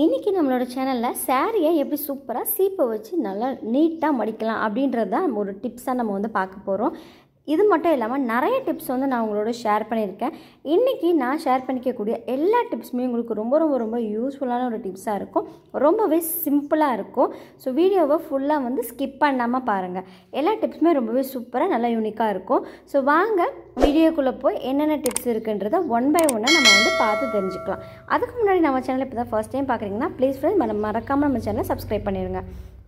இன்றைக்கி நம்மளோட சேனலில் சேரீயை எப்படி சூப்பராக சீப்பை வச்சு நல்லா நீட்டாக மடிக்கலாம் அப்படின்றது தான் ஒரு டிப்ஸாக நம்ம வந்து பார்க்க போகிறோம் இது மட்டும் இல்லாமல் நிறைய டிப்ஸ் வந்து நான் உங்களோட ஷேர் பண்ணியிருக்கேன் இன்றைக்கி நான் ஷேர் பண்ணிக்கக்கூடிய எல்லா டிப்ஸுமே உங்களுக்கு ரொம்ப ரொம்ப ரொம்ப யூஸ்ஃபுல்லான ஒரு டிப்ஸாக இருக்கும் ரொம்பவே சிம்பிளாக இருக்கும் ஸோ வீடியோவை ஃபுல்லாக வந்து ஸ்கிப் பண்ணாமல் பாருங்கள் எல்லா டிப்ஸுமே ரொம்பவே சூப்பராக நல்லா யூனிக்காக இருக்கும் ஸோ வாங்க வீடியோக்குள்ளே போய் என்னென்ன டிப்ஸ் இருக்குன்றத ஒன் பை ஒன்னாக நம்ம வந்து பார்த்து தெரிஞ்சுக்கலாம் அதுக்கு முன்னாடி நம்ம சேனல் இப்போ தான் ஃபஸ்ட் டைம் பார்க்குறீங்கன்னா ப்ளீஸ் ஃப்ரெண்ட் மறக்காமல் நம்ம சேனலை சப்ஸ்கிரைப் பண்ணிடுங்க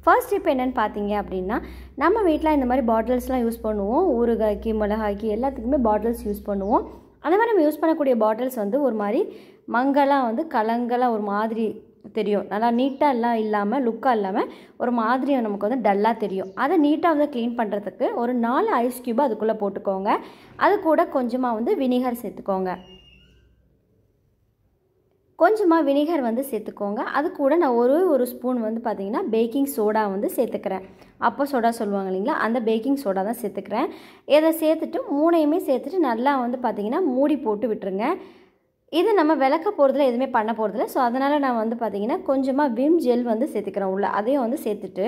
ஃபர்ஸ்ட் இப்போ என்னென்னு பார்த்தீங்க அப்படின்னா நம்ம வீட்டில் இந்த மாதிரி பாட்டில்ஸ்லாம் யூஸ் பண்ணுவோம் ஊறுகாய்க்கு மிளகாய்க்கு எல்லாத்துக்குமே பாட்டில்ஸ் யூஸ் பண்ணுவோம் அந்த மாதிரி நம்ம யூஸ் பண்ணக்கூடிய பாட்டில்ஸ் வந்து ஒரு மாதிரி மங்கலாக வந்து கலங்கலாக ஒரு மாதிரி தெரியும் நல்லா நீட்டாக எல்லாம் இல்லாமல் லுக்காக இல்லாமல் ஒரு மாதிரி நமக்கு வந்து டல்லாக தெரியும் அதை நீட்டாக வந்து க்ளீன் பண்ணுறதுக்கு ஒரு நாலு ஐஸ் க்யூபை அதுக்குள்ளே போட்டுக்கோங்க அது கூட கொஞ்சமாக வந்து வினிகர் சேர்த்துக்கோங்க கொஞ்சமாக வினிகர் வந்து சேர்த்துக்கோங்க அது கூட நான் ஒரு ஒரு ஸ்பூன் வந்து பார்த்திங்கன்னா பேக்கிங் சோடா வந்து சேர்த்துக்கிறேன் அப்போ சோடா சொல்லுவாங்க இல்லைங்களா அந்த பேக்கிங் சோடா தான் சேர்த்துக்கிறேன் இதை சேர்த்துட்டு மூணையுமே சேர்த்துட்டு நல்லா வந்து பார்த்திங்கன்னா மூடி போட்டு விட்டுருங்க இது நம்ம விளக்க போகிறதுல எதுவுமே பண்ண போகிறதில்ல ஸோ அதனால் நான் வந்து பார்த்திங்கன்னா கொஞ்சமாக விம் ஜெல் வந்து சேர்த்துக்கிறேன் உள்ள அதையும் வந்து சேர்த்துட்டு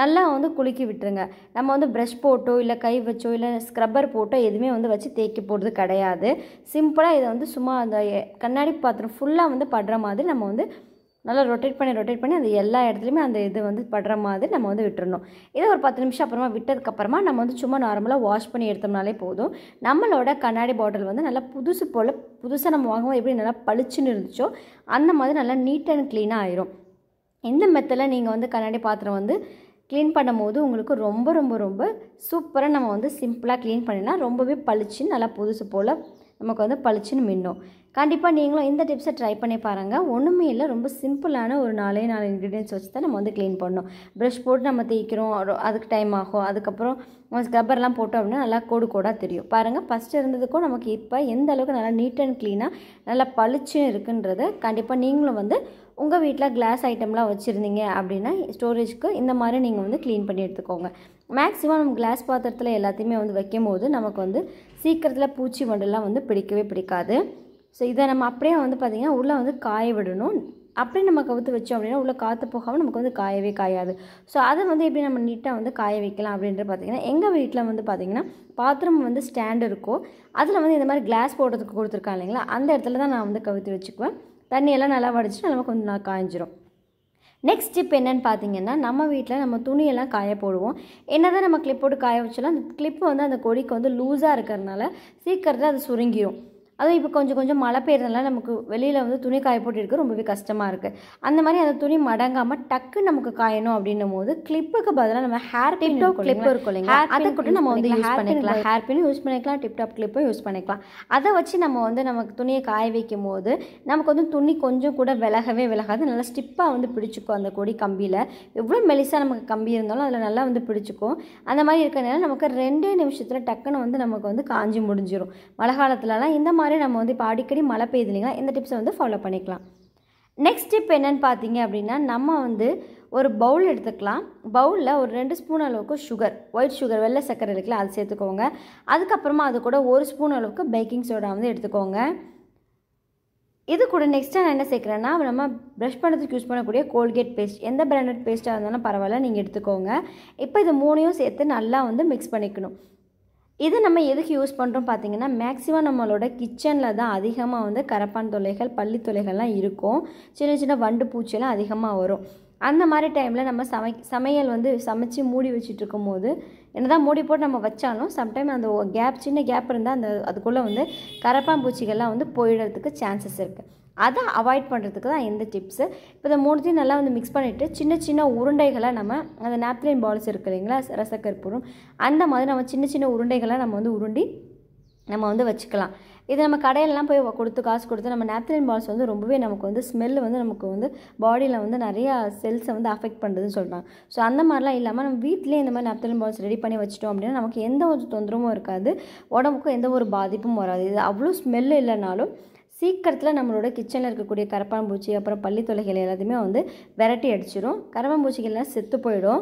நல்லா வந்து குலுக்கி விட்டுருங்க நம்ம வந்து ப்ரஷ் போட்டோ இல்லை கை வச்சோ இல்லை ஸ்க்ரப்பர் போட்டோ எதுவுமே வந்து வச்சு தேக்கி போகிறது கிடையாது சிம்பிளாக இதை வந்து சும்மா அந்த கண்ணாடி பாத்திரம் ஃபுல்லாக வந்து படுற மாதிரி நம்ம வந்து நல்லா ரொட்டேட் பண்ணி ரொட்டேட் பண்ணி அந்த எல்லா இடத்துலையுமே அந்த இது வந்து படுற மாதிரி நம்ம வந்து விட்டுறணும் இதை ஒரு பத்து நிமிஷம் அப்புறமா விட்டதுக்கப்புறமா நம்ம வந்து சும்மா நார்மலாக வாஷ் பண்ணி எடுத்தோம்னாலே போதும் நம்மளோட கண்ணாடி பாட்டில் வந்து நல்லா புதுசு போல் புதுசாக நம்ம வாங்கும்போது எப்படி நல்லா பளிச்சுன்னு இருந்துச்சோ அந்த மாதிரி நல்லா நீட் அண்ட் க்ளீனாக ஆயிரும் இந்த மெத்தில் நீங்கள் வந்து கண்ணாடி பாத்திரம் வந்து க்ளீன் பண்ணும்போது உங்களுக்கு ரொம்ப ரொம்ப ரொம்ப சூப்பராக நம்ம வந்து சிம்பிளாக க்ளீன் பண்ணினா ரொம்பவே பளிச்சுன்னு நல்லா புதுசு போல் நமக்கு வந்து பளிச்சுன்னு மின்னும் கண்டிப்பாக நீங்களும் இந்த டிப்ஸை ட்ரை பண்ணி பாருங்கள் ஒன்றுமே இல்லை ரொம்ப சிம்பிளான ஒரு நாலே நாலு இன்க்ரீடியன்ஸ் வச்சு தான் நம்ம வந்து க்ளீன் பண்ணோம் ப்ரஷ் போட்டு நம்ம தேய்க்கிறோம் அதுக்கு டைம் ஆகும் அதுக்கப்புறம் ஸ்க்ரப்பர்லாம் போட்டோம் அப்படின்னா நல்லா கோடு கோடாக தெரியும் பாருங்கள் ஃபஸ்ட்டு இருந்ததுக்கும் நமக்கு இப்போ எந்த அளவுக்கு நல்லா நீட் அண்ட் க்ளீனாக நல்லா பளிச்சுன்னு இருக்குன்றதை கண்டிப்பாக நீங்களும் வந்து உங்கள் வீட்டில் கிளாஸ் ஐட்டம்லாம் வச்சுருந்தீங்க அப்படின்னா ஸ்டோரேஜ்க்கு இந்த மாதிரி நீங்கள் வந்து க்ளீன் பண்ணி எடுத்துக்கோங்க மேக்ஸிமம் நம்ம கிளாஸ் பாத்திரத்தில் எல்லாத்தையுமே வந்து வைக்கும் போது நமக்கு வந்து சீக்கிரத்தில் பூச்சி வண்டெல்லாம் வந்து பிடிக்கவே பிடிக்காது ஸோ இதை நம்ம அப்படியே வந்து பார்த்திங்கன்னா உள்ளே வந்து காய விடணும் அப்படியே நம்ம கவுத்து வச்சோம் அப்படின்னா உள்ளே காற்று போகாமல் நமக்கு வந்து காயவே காயாது ஸோ அதை வந்து எப்படி நம்ம நீட்டாக வந்து காய வைக்கலாம் அப்படின்ட்டு பார்த்திங்கன்னா எங்கள் வீட்டில் வந்து பார்த்திங்கன்னா பாத்ரூம் வந்து ஸ்டாண்டு இருக்கோ அதில் வந்து இந்த மாதிரி கிளாஸ் போடுறதுக்கு கொடுத்துருக்காங்க இல்லைங்களா அந்த இடத்துல தான் நான் வந்து கவுத்து வச்சுக்குவேன் தண்ணியெல்லாம் நல்லா வடிச்சு நல்லா கொஞ்சம் நாள் காய்ஞ்சிரும் நெக்ஸ்ட் ஸ்டிப் என்னென்னு பார்த்தீங்கன்னா நம்ம வீட்டில் நம்ம துணியெல்லாம் காய போடுவோம் என்ன தான் நம்ம கிளிப்போடு போட்டு காய வச்சாலும் அந்த கிளிப் வந்து அந்த கொடிக்கு வந்து லூஸாக இருக்கிறதுனால சீக்கிரத்தில் அது சுருங்கிடும் அதுவும் இப்போ கொஞ்சம் கொஞ்சம் மழை பெய்யறதுனால நமக்கு வெளியில் வந்து துணி காய போட்டு ரொம்பவே கஷ்டமாக இருக்குது அந்த மாதிரி அந்த துணி மடங்காமல் டக்கு நமக்கு காயணும் அப்படின்னும் போது கிளிப்புக்கு பதிலாக நம்ம ஹேர் டிப் கிளிப் இருக்கும் இல்லைங்களா அதை கூட நம்ம வந்து யூஸ் பண்ணிக்கலாம் ஹேர் பின் யூஸ் பண்ணிக்கலாம் டிப் டாப் கிளிப்பும் யூஸ் பண்ணிக்கலாம் அதை வச்சு நம்ம வந்து நமக்கு துணியை காய வைக்கும் போது நமக்கு வந்து துணி கொஞ்சம் கூட விலகவே விலகாது நல்லா ஸ்டிப்பாக வந்து பிடிச்சிக்கும் அந்த கொடி கம்பியில் எவ்வளோ மெலிசாக நமக்கு கம்பி இருந்தாலும் அதில் நல்லா வந்து பிடிச்சிக்கும் அந்த மாதிரி இருக்கிறனால நமக்கு ரெண்டே நிமிஷத்தில் டக்குன்னு வந்து நமக்கு வந்து காஞ்சி முடிஞ்சிடும் மழை காலத்துலலாம் இந்த மாதிரி மாதிரி நம்ம வந்து இப்போ அடிக்கடி மழை பெய்யுது இல்லைங்களா இந்த டிப்ஸை வந்து ஃபாலோ பண்ணிக்கலாம் நெக்ஸ்ட் டிப் என்னென்னு பார்த்தீங்க அப்படின்னா நம்ம வந்து ஒரு பவுல் எடுத்துக்கலாம் பவுலில் ஒரு ரெண்டு ஸ்பூன் அளவுக்கு சுகர் ஒயிட் சுகர் வெள்ளை சர்க்கரை இருக்குல்ல அது சேர்த்துக்கோங்க அதுக்கப்புறமா அது கூட ஒரு ஸ்பூன் அளவுக்கு பேக்கிங் சோடா வந்து எடுத்துக்கோங்க இது கூட நெக்ஸ்ட்டாக நான் என்ன சேர்க்குறேன்னா நம்ம ப்ரஷ் பண்ணுறதுக்கு யூஸ் பண்ணக்கூடிய கோல்கேட் பேஸ்ட் எந்த பிராண்டட் பேஸ்ட்டாக இருந்தாலும் பரவாயில்ல நீங்கள் எடுத்துக்கோங்க இப்போ இது மூணையும் சேர்த்து நல்லா வந்து மிக்ஸ் பண்ணிக்கணும் இது நம்ம எதுக்கு யூஸ் பண்ணுறோம் பார்த்தீங்கன்னா மேக்ஸிமம் நம்மளோட கிச்சனில் தான் அதிகமாக வந்து கரப்பான் தொலைகள் பள்ளி தொலைகள்லாம் இருக்கும் சின்ன சின்ன வண்டு பூச்சியெல்லாம் அதிகமாக வரும் அந்த மாதிரி டைமில் நம்ம சமை சமையல் வந்து சமைச்சு மூடி வச்சுட்டு இருக்கும்போது தான் மூடி போட்டு நம்ம வச்சாலும் சம்டைம் அந்த கேப் சின்ன கேப் இருந்தால் அந்த அதுக்குள்ளே வந்து கரப்பான் பூச்சிகள்லாம் வந்து போயிடுறதுக்கு சான்சஸ் இருக்குது அதை அவாய்ட் பண்ணுறதுக்கு தான் எந்த டிப்ஸு இப்போ இதை மூணுத்தையும் நல்லா வந்து மிக்ஸ் பண்ணிவிட்டு சின்ன சின்ன உருண்டைகளை நம்ம அந்த நாப்தின் பால்ஸ் இருக்குது இல்லைங்களா ரசக்கற்பூரம் அந்த மாதிரி நம்ம சின்ன சின்ன உருண்டைகளை நம்ம வந்து உருண்டி நம்ம வந்து வச்சுக்கலாம் இது நம்ம கடையிலலாம் போய் கொடுத்து காசு கொடுத்து நம்ம நேப்தலின் பால்ஸ் வந்து ரொம்பவே நமக்கு வந்து ஸ்மெல் வந்து நமக்கு வந்து பாடியில் வந்து நிறையா செல்ஸை வந்து அஃபெக்ட் பண்ணுறதுன்னு சொல்கிறாங்க ஸோ அந்த மாதிரிலாம் இல்லாமல் நம்ம வீட்டிலே இந்த மாதிரி நேப்தலின் பால்ஸ் ரெடி பண்ணி வச்சிட்டோம் அப்படின்னா நமக்கு எந்த ஒரு தொந்தரவும் இருக்காது உடம்புக்கும் எந்த ஒரு பாதிப்பும் வராது இது அவ்வளோ ஸ்மெல் இல்லைனாலும் சீக்கிரத்தில் நம்மளோட கிச்சனில் இருக்கக்கூடிய கரப்பான்பூச்சி அப்புறம் பள்ளி தொலைகள் எல்லாத்தையுமே வந்து விரட்டி அடிச்சிடும் கரப்பான்பூச்சிகள்லாம் செத்து போயிடும்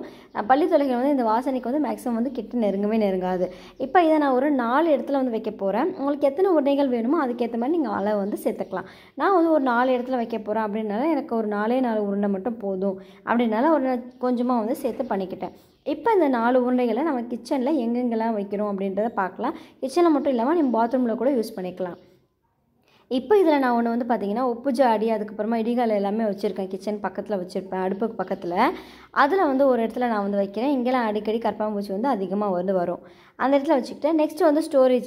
பள்ளி தொலைகள் வந்து இந்த வாசனைக்கு வந்து மேக்ஸிமம் வந்து கிட்ட நெருங்கவே நெருங்காது இப்போ இதை நான் ஒரு நாலு இடத்துல வந்து வைக்க போகிறேன் உங்களுக்கு எத்தனை உடைகள் வேணுமோ அதுக்கேற்ற மாதிரி நீங்கள் அளவு வந்து சேர்த்துக்கலாம் நான் வந்து ஒரு நாலு இடத்துல வைக்க போகிறேன் அப்படின்னால எனக்கு ஒரு நாலே நாலு உருண்டை மட்டும் போதும் அப்படின்னால ஒரு கொஞ்சமாக வந்து சேர்த்து பண்ணிக்கிட்டேன் இப்போ இந்த நாலு உருண்டைகளை நம்ம கிச்சனில் எங்கெங்கெல்லாம் வைக்கிறோம் அப்படின்றத பார்க்கலாம் கிச்சனில் மட்டும் இல்லாமல் நீங்கள் பாத்ரூமில் கூட யூஸ் பண்ணிக்கலாம் இப்போ இதில் நான் ஒன்று வந்து பார்த்திங்கன்னா உப்பு ஜாடி அதுக்கப்புறமா இடிகால் எல்லாமே வச்சுருக்கேன் கிச்சன் பக்கத்தில் வச்சுருப்பேன் அடுப்புக்கு பக்கத்தில் அதில் வந்து ஒரு இடத்துல நான் வந்து வைக்கிறேன் இங்கெல்லாம் அடிக்கடி கற்பாம்பூச்சி வந்து அதிகமாக வந்து வரும் அந்த இடத்துல வச்சுக்கிட்டேன் நெக்ஸ்ட் வந்து ஸ்டோரேஜ்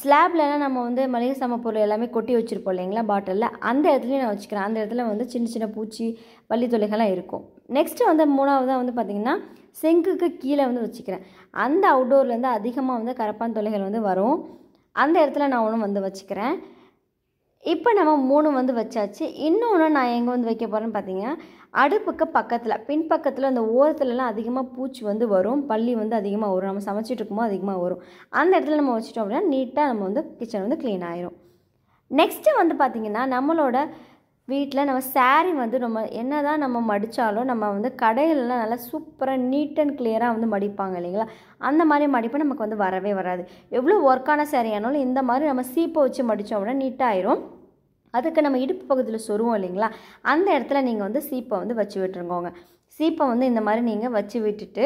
ஸ்லாப்லலாம் நம்ம வந்து மளிகை சாம பொருள் எல்லாமே கொட்டி வச்சுருப்போம் இல்லைங்களா பாட்டிலில் அந்த இடத்துலையும் நான் வச்சுக்கிறேன் அந்த இடத்துல வந்து சின்ன சின்ன பூச்சி பள்ளி தொலைகள்லாம் இருக்கும் நெக்ஸ்ட்டு வந்து மூணாவதாக வந்து பார்த்திங்கன்னா செங்குக்கு கீழே வந்து வச்சுக்கிறேன் அந்த அவுட்டோர்லேருந்து அதிகமாக வந்து கரப்பான் தொலைகள் வந்து வரும் அந்த இடத்துல நான் ஒன்று வந்து வச்சுக்கிறேன் இப்போ நம்ம மூணு வந்து வச்சாச்சு இன்னொன்று நான் எங்கே வந்து வைக்க போகிறேன்னு பார்த்தீங்கன்னா அடுப்புக்கு பக்கத்தில் பின்பக்கத்தில் அந்த ஓரத்துலலாம் அதிகமாக பூச்சி வந்து வரும் பள்ளி வந்து அதிகமாக வரும் நம்ம சமைச்சிட்டு இருக்கும்போது அதிகமாக வரும் அந்த இடத்துல நம்ம வச்சிட்டோம் அப்படின்னா நீட்டாக நம்ம வந்து கிச்சன் வந்து க்ளீன் ஆயிரும் நெக்ஸ்ட்டு வந்து பார்த்திங்கன்னா நம்மளோட வீட்டில் நம்ம சாரி வந்து நம்ம என்ன தான் நம்ம மடித்தாலும் நம்ம வந்து கடையிலலாம் நல்லா சூப்பராக நீட் அண்ட் கிளியராக வந்து மடிப்பாங்க இல்லைங்களா அந்த மாதிரி மடிப்பு நமக்கு வந்து வரவே வராது எவ்வளோ ஒர்க்கான சாரியானாலும் ஆனாலும் இந்த மாதிரி நம்ம சீப்பை வச்சு மடித்தோம் அப்படின்னா நீட்டாக அதுக்கு நம்ம இடுப்பு பகுதியில் சொருவோம் இல்லைங்களா அந்த இடத்துல நீங்கள் வந்து சீப்பை வந்து வச்சு விட்டுருங்கோங்க சீப்பை வந்து இந்த மாதிரி நீங்கள் வச்சு விட்டுட்டு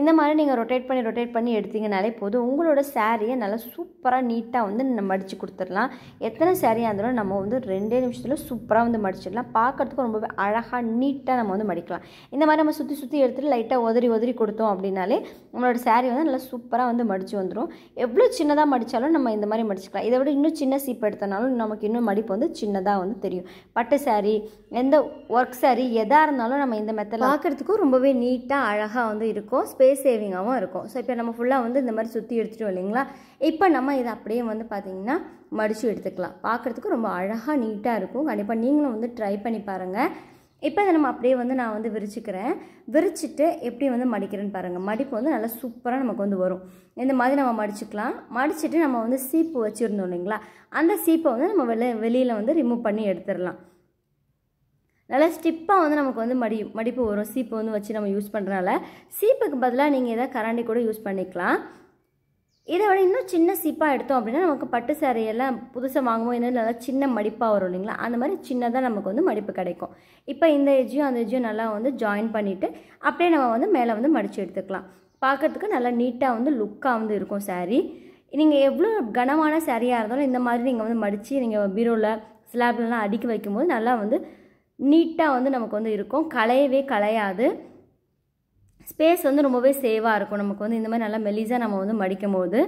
இந்த மாதிரி நீங்கள் ரொட்டேட் பண்ணி ரொட்டேட் பண்ணி எடுத்தீங்கனாலே போதும் உங்களோட சாரியை நல்லா சூப்பராக நீட்டாக வந்து நம்ம மடித்து கொடுத்துடலாம் எத்தனை சாரியாக இருந்தாலும் நம்ம வந்து ரெண்டே நிமிஷத்தில் சூப்பராக வந்து மடிச்சிடலாம் பார்க்குறதுக்கு ரொம்பவே அழகாக நீட்டாக நம்ம வந்து மடிக்கலாம் இந்த மாதிரி நம்ம சுற்றி சுற்றி எடுத்துகிட்டு லைட்டாக உதறி உதறி கொடுத்தோம் அப்படின்னாலே நம்மளோட சாரி வந்து நல்லா சூப்பராக வந்து மடித்து வந்துடும் எவ்வளோ சின்னதாக மடித்தாலும் நம்ம இந்த மாதிரி மடிச்சிக்கலாம் இதை விட இன்னும் சின்ன சீப்பு எடுத்தனாலும் நமக்கு இன்னும் மடிப்பு வந்து சின்னதாக வந்து தெரியும் பட்டு சாரி எந்த ஒர்க் சாரி எதாக இருந்தாலும் நம்ம இந்த மெத்தட் பார்க்குறதுக்கும் ரொம்பவே நீட்டாக அழகாக வந்து இருக்கும் ஸ்பேஸ் சேவிங்காகவும் இருக்கும் ஸோ இப்போ நம்ம ஃபுல்லாக வந்து இந்த மாதிரி சுற்றி எடுத்துட்டோம் இல்லைங்களா இப்போ நம்ம இதை அப்படியே வந்து பார்த்திங்கன்னா மடித்து எடுத்துக்கலாம் பார்க்குறதுக்கு ரொம்ப அழகாக நீட்டாக இருக்கும் கண்டிப்பாக நீங்களும் வந்து ட்ரை பண்ணி பாருங்கள் இப்போ இதை நம்ம அப்படியே வந்து நான் வந்து விரிச்சுக்கிறேன் விரிச்சிட்டு எப்படி வந்து மடிக்கிறேன்னு பாருங்கள் மடிப்பு வந்து நல்லா சூப்பராக நமக்கு வந்து வரும் இந்த மாதிரி நம்ம மடிச்சுக்கலாம் மடிச்சுட்டு நம்ம வந்து சீப்பு வச்சுருந்தோம் இல்லைங்களா அந்த சீப்பை வந்து நம்ம வெளியில் வந்து ரிமூவ் பண்ணி எடுத்துடலாம் நல்லா ஸ்டிப்பாக வந்து நமக்கு வந்து மடி மடிப்பு வரும் சீப்பு வந்து வச்சு நம்ம யூஸ் பண்ணுறனால சீப்புக்கு பதிலாக நீங்கள் எதாவது கராண்டி கூட யூஸ் பண்ணிக்கலாம் இதை விட இன்னும் சின்ன சீப்பாக எடுத்தோம் அப்படின்னா நமக்கு பட்டு சேரையெல்லாம் புதுசாக வாங்குவோம் என்ன நல்லா சின்ன மடிப்பாக வரும் இல்லைங்களா அந்த மாதிரி சின்னதாக நமக்கு வந்து மடிப்பு கிடைக்கும் இப்போ இந்த எஜ்ஜியும் அந்த எஜ்ஜையும் நல்லா வந்து ஜாயின் பண்ணிவிட்டு அப்படியே நம்ம வந்து மேலே வந்து மடித்து எடுத்துக்கலாம் பார்க்குறதுக்கு நல்லா நீட்டாக வந்து லுக்காக வந்து இருக்கும் சாரீ நீங்கள் எவ்வளோ கனமான சாரியாக இருந்தாலும் இந்த மாதிரி நீங்கள் வந்து மடித்து நீங்கள் பீரோவில் ஸ்லாப்லலாம் அடுக்கி வைக்கும்போது நல்லா வந்து நீட்டாக வந்து நமக்கு வந்து இருக்கும் களையவே களையாது ஸ்பேஸ் வந்து ரொம்பவே சேவாக இருக்கும் நமக்கு வந்து இந்த மாதிரி நல்லா மெலிசாக நம்ம வந்து மடிக்கும் போது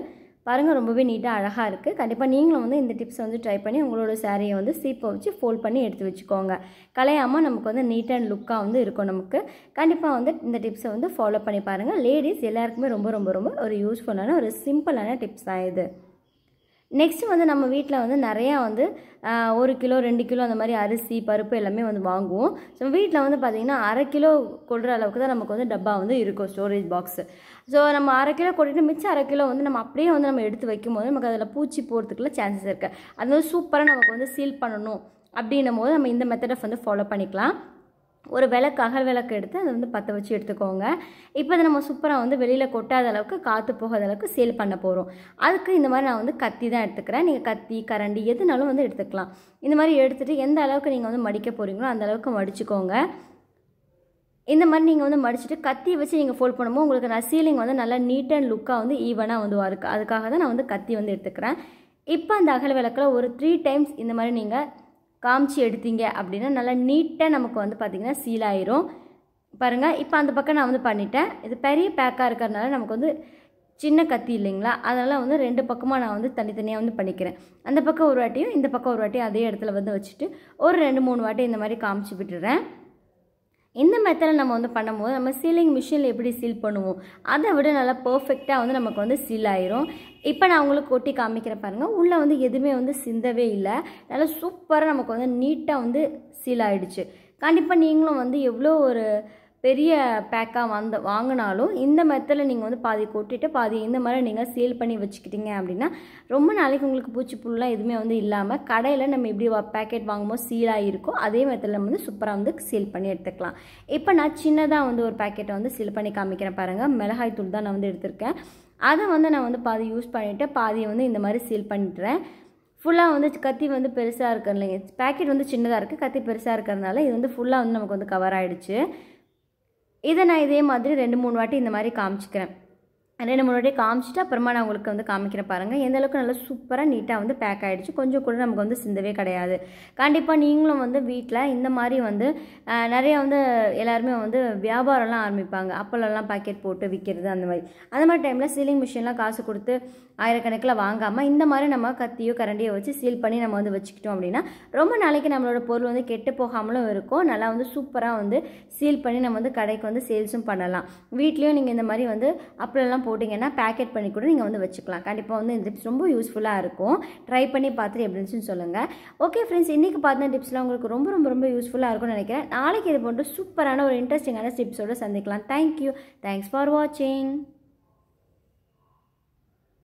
பாருங்கள் ரொம்பவே நீட்டாக அழகாக இருக்குது கண்டிப்பாக நீங்களும் வந்து இந்த டிப்ஸ் வந்து ட்ரை பண்ணி உங்களோட சேரீயை வந்து சீப்பை வச்சு ஃபோல்ட் பண்ணி எடுத்து வச்சுக்கோங்க கலையாமல் நமக்கு வந்து நீட் அண்ட் லுக்காக வந்து இருக்கும் நமக்கு கண்டிப்பாக வந்து இந்த டிப்ஸை வந்து ஃபாலோ பண்ணி பாருங்கள் லேடிஸ் எல்லாருக்குமே ரொம்ப ரொம்ப ரொம்ப ஒரு யூஸ்ஃபுல்லான ஒரு சிம்பிளான டிப்ஸ் தான் இது நெக்ஸ்ட்டு வந்து நம்ம வீட்டில் வந்து நிறையா வந்து ஒரு கிலோ ரெண்டு கிலோ அந்த மாதிரி அரிசி பருப்பு எல்லாமே வந்து வாங்குவோம் ஸோ வீட்டில் வந்து பார்த்திங்கன்னா அரை கிலோ கொடுற அளவுக்கு தான் நமக்கு வந்து டப்பா வந்து இருக்கும் ஸ்டோரேஜ் பாக்ஸு ஸோ நம்ம அரை கிலோ கொட்டிட்டு மிச்சம் அரை கிலோ வந்து நம்ம அப்படியே வந்து நம்ம எடுத்து வைக்கும்போது நமக்கு அதில் பூச்சி போகிறதுக்குள்ள சான்சஸ் இருக்குது அது வந்து சூப்பராக நமக்கு வந்து சீல் பண்ணணும் அப்படின்னும் போது நம்ம இந்த மெத்தடை வந்து ஃபாலோ பண்ணிக்கலாம் ஒரு விளக்கு அகல் விளக்கு எடுத்து அதை வந்து பற்ற வச்சு எடுத்துக்கோங்க இப்போ நம்ம சூப்பராக வந்து வெளியில் கொட்டாத அளவுக்கு காற்று போகாத அளவுக்கு சேல் பண்ண போகிறோம் அதுக்கு இந்த மாதிரி நான் வந்து கத்தி தான் எடுத்துக்கிறேன் நீங்கள் கத்தி கரண்டி எதுனாலும் வந்து எடுத்துக்கலாம் இந்த மாதிரி எடுத்துகிட்டு எந்த அளவுக்கு நீங்கள் வந்து மடிக்க போகிறீங்களோ அந்த அளவுக்கு மடிச்சுக்கோங்க இந்த மாதிரி நீங்கள் வந்து மடிச்சுட்டு கத்தி வச்சு நீங்கள் ஃபோல்ட் பண்ணும்போது உங்களுக்கு நான் சீலிங் வந்து நல்லா நீட் அண்ட் லுக்காக வந்து ஈவனாக வந்து இருக்குது அதுக்காக தான் நான் வந்து கத்தி வந்து எடுத்துக்கிறேன் இப்போ அந்த அகல் விளக்கில் ஒரு த்ரீ டைம்ஸ் இந்த மாதிரி நீங்கள் காமிச்சு எடுத்தீங்க அப்படின்னா நல்லா நீட்டாக நமக்கு வந்து பார்த்திங்கன்னா சீல் ஆயிரும் பாருங்கள் இப்போ அந்த பக்கம் நான் வந்து பண்ணிட்டேன் இது பெரிய பேக்காக இருக்கிறதுனால நமக்கு வந்து சின்ன கத்தி இல்லைங்களா அதனால் வந்து ரெண்டு பக்கமாக நான் வந்து தனித்தனியாக வந்து பண்ணிக்கிறேன் அந்த பக்கம் ஒரு வாட்டியும் இந்த பக்கம் ஒரு வாட்டியும் அதே இடத்துல வந்து வச்சுட்டு ஒரு ரெண்டு மூணு வாட்டி இந்த மாதிரி காமிச்சு விட்டுறேன் இந்த மெத்தடில் நம்ம வந்து பண்ணும்போது நம்ம சீலிங் மிஷினில் எப்படி சீல் பண்ணுவோம் அதை விட நல்லா பர்ஃபெக்டாக வந்து நமக்கு வந்து சீல் ஆயிரும் இப்போ நான் உங்களுக்கு கொட்டி காமிக்கிற பாருங்கள் உள்ளே வந்து எதுவுமே வந்து சிந்தவே இல்லை நல்லா சூப்பராக நமக்கு வந்து நீட்டாக வந்து சீல் ஆகிடுச்சு கண்டிப்பாக நீங்களும் வந்து எவ்வளோ ஒரு பெரிய பேக்காக வந்த வாங்கினாலும் இந்த மெத்தடில் நீங்கள் வந்து பாதி கொட்டிட்டு பாதி இந்த மாதிரி நீங்கள் சேல் பண்ணி வச்சுக்கிட்டீங்க அப்படின்னா ரொம்ப நாளைக்கு உங்களுக்கு பூச்சி புல்லாம் எதுவுமே வந்து இல்லாமல் கடையில் நம்ம எப்படி பேக்கெட் வாங்கும்போது சீலாக இருக்கோ அதே மெத்தடில் நம்ம வந்து சூப்பராக வந்து சீல் பண்ணி எடுத்துக்கலாம் இப்போ நான் சின்னதாக வந்து ஒரு பேக்கெட்டை வந்து சீல் பண்ணி காமிக்கிறேன் பாருங்கள் மிளகாய் தூள் தான் நான் வந்து எடுத்திருக்கேன் அதை வந்து நான் வந்து பாதி யூஸ் பண்ணிவிட்டு பாதியை வந்து இந்த மாதிரி சீல் பண்ணிட்டுறேன் ஃபுல்லாக வந்து கத்தி வந்து பெருசாக இருக்கு இல்லைங்க பேக்கெட் வந்து சின்னதாக இருக்குது கத்தி பெருசாக இருக்கிறதுனால இது வந்து ஃபுல்லாக வந்து நமக்கு வந்து கவர் ஆகிடுச்சு இதை நான் இதே மாதிரி ரெண்டு மூணு வாட்டி இந்த மாதிரி காமிச்சிக்கிறேன் ரெண்டு மூணு வாட்டி காமிச்சிட்டு அப்புறமா நான் உங்களுக்கு வந்து காமிக்கிறேன் பாருங்கள் எந்த அளவுக்கு நல்லா சூப்பராக நீட்டாக வந்து பேக் ஆகிடுச்சு கொஞ்சம் கூட நமக்கு வந்து சிந்தவே கிடையாது கண்டிப்பாக நீங்களும் வந்து வீட்டில் இந்த மாதிரி வந்து நிறையா வந்து எல்லாருமே வந்து வியாபாரம்லாம் ஆரம்பிப்பாங்க அப்பளம்லாம் பாக்கெட் போட்டு விற்கிறது அந்த மாதிரி அந்த மாதிரி டைமில் சீலிங் மிஷின்லாம் காசு கொடுத்து ஆயிரக்கணக்கில் வாங்காமல் இந்த மாதிரி நம்ம கத்தியோ கரண்டியோ வச்சு சீல் பண்ணி நம்ம வந்து வச்சுக்கிட்டோம் அப்படின்னா ரொம்ப நாளைக்கு நம்மளோட பொருள் வந்து கெட்டு போகாமலும் இருக்கும் நல்லா வந்து சூப்பராக வந்து சீல் பண்ணி நம்ம வந்து கடைக்கு வந்து சேல்ஸும் பண்ணலாம் வீட்லேயும் நீங்கள் இந்த மாதிரி வந்து அப்படிலாம் போட்டிங்கன்னா பேக்கெட் பண்ணி கூட நீங்கள் வந்து வச்சுக்கலாம் கண்டிப்பாக வந்து இந்த டிப்ஸ் ரொம்ப யூஸ்ஃபுல்லாக இருக்கும் ட்ரை பண்ணி பார்த்துட்டு எப்படின்னு சொல்லுங்கள் ஓகே ஃப்ரெண்ட்ஸ் இன்றைக்கி பார்த்தா டிப்ஸ்லாம் உங்களுக்கு ரொம்ப ரொம்ப ரொம்ப யூஸ்ஃபுல்லாக இருக்கும்னு நினைக்கிறேன் நாளைக்கு இது போட்டு சூப்பரான ஒரு இன்ட்ரெஸ்டிங்கான டிப்ஸோடு சந்திக்கலாம் தேங்க்யூ தேங்க்ஸ் ஃபார் வாட்சிங்